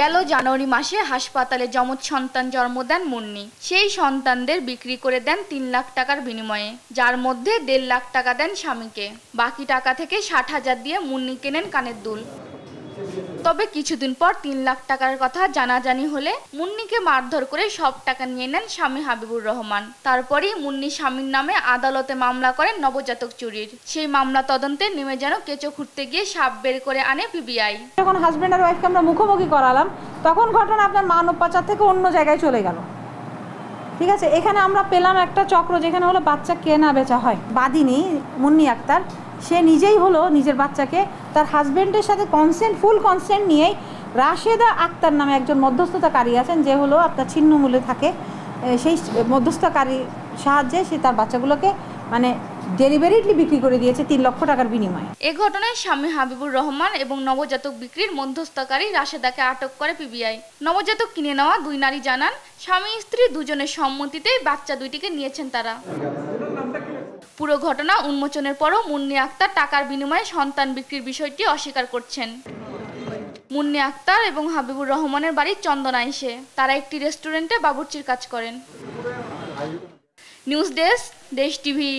গেল জানুয়ারি মাসে হাসপাতালে যমজ সন্তান জন্ম দেন মুন্নি সেই সন্তানদের বিক্রি করে দেন তিন লাখ টাকার বিনিময়ে যার মধ্যে দেড় লাখ টাকা দেন স্বামীকে বাকি টাকা থেকে ষাট হাজার দিয়ে মুন্নি কেনেন কানের দুল তবে কিছুদিন পর তিন লাখ টাকার কথা জানাজানি হলে মুন্নিকে মারধর করে সব টাকা নিয়ে নেন স্বামী হাবিবুর রহমান তারপরই মুন্নি স্বামীর নামে আদালতে মামলা করেন নবজাতক চুরির সেই মামলা তদন্তে নেমে যেন কেঁচো খুঁড়তে গিয়ে সাপ বের করে আনে পিবিআই যখন হাজব্যান্ড আর ওয়াইফকে আমরা মুখোমুখি করালাম তখন ঘটনা আপনার মানব পাচার থেকে অন্য জায়গায় চলে গেল ঠিক আছে এখানে আমরা পেলাম একটা চক্র যেখানে হলো বাচ্চা কেনা বেচা হয় বাদিনী মুন্নি আক্তার সে নিজেই হলো নিজের বাচ্চাকে তার হাজব্যান্ডের সাথে কনসেন্ট ফুল কনসেন্ট নিয়েই রাশেদা আক্তার নামে একজন মধ্যস্থতাকারী আছেন যে হলো আপনার ছিন্নমূলে থাকে সেই মধ্যস্থকারী সাহায্যে সে তার বাচ্চাগুলোকে মানে ডেলিভারিটলি বিক্রি করে দিয়েছে তিন লক্ষ টাকার বিনিময়ে এ ঘটনায় স্বামী হাবিবুর রহমান এবং নবজাতক বিক্রির মধ্যস্থকারী রাশেদাকে আটক করে পিবিআই নবজাতক কিনে নেওয়া দুই নারী জানান স্বামী স্ত্রী দুজনের সম্মতিতেই বাচ্চা দুইটিকে নিয়েছেন তারা পুরো ঘটনা উন্মোচনের পরও মুন্নি আক্তার টাকার বিনিময়ে সন্তান বিক্রির বিষয়টি অস্বীকার করছেন মুন্নি আক্তার এবং হাবিবুর রহমানের বাড়ির চন্দনা এসে তারা একটি রেস্টুরেন্টে বাবুর্চির কাজ করেন নিউজ ডেস্ক দেশ টিভি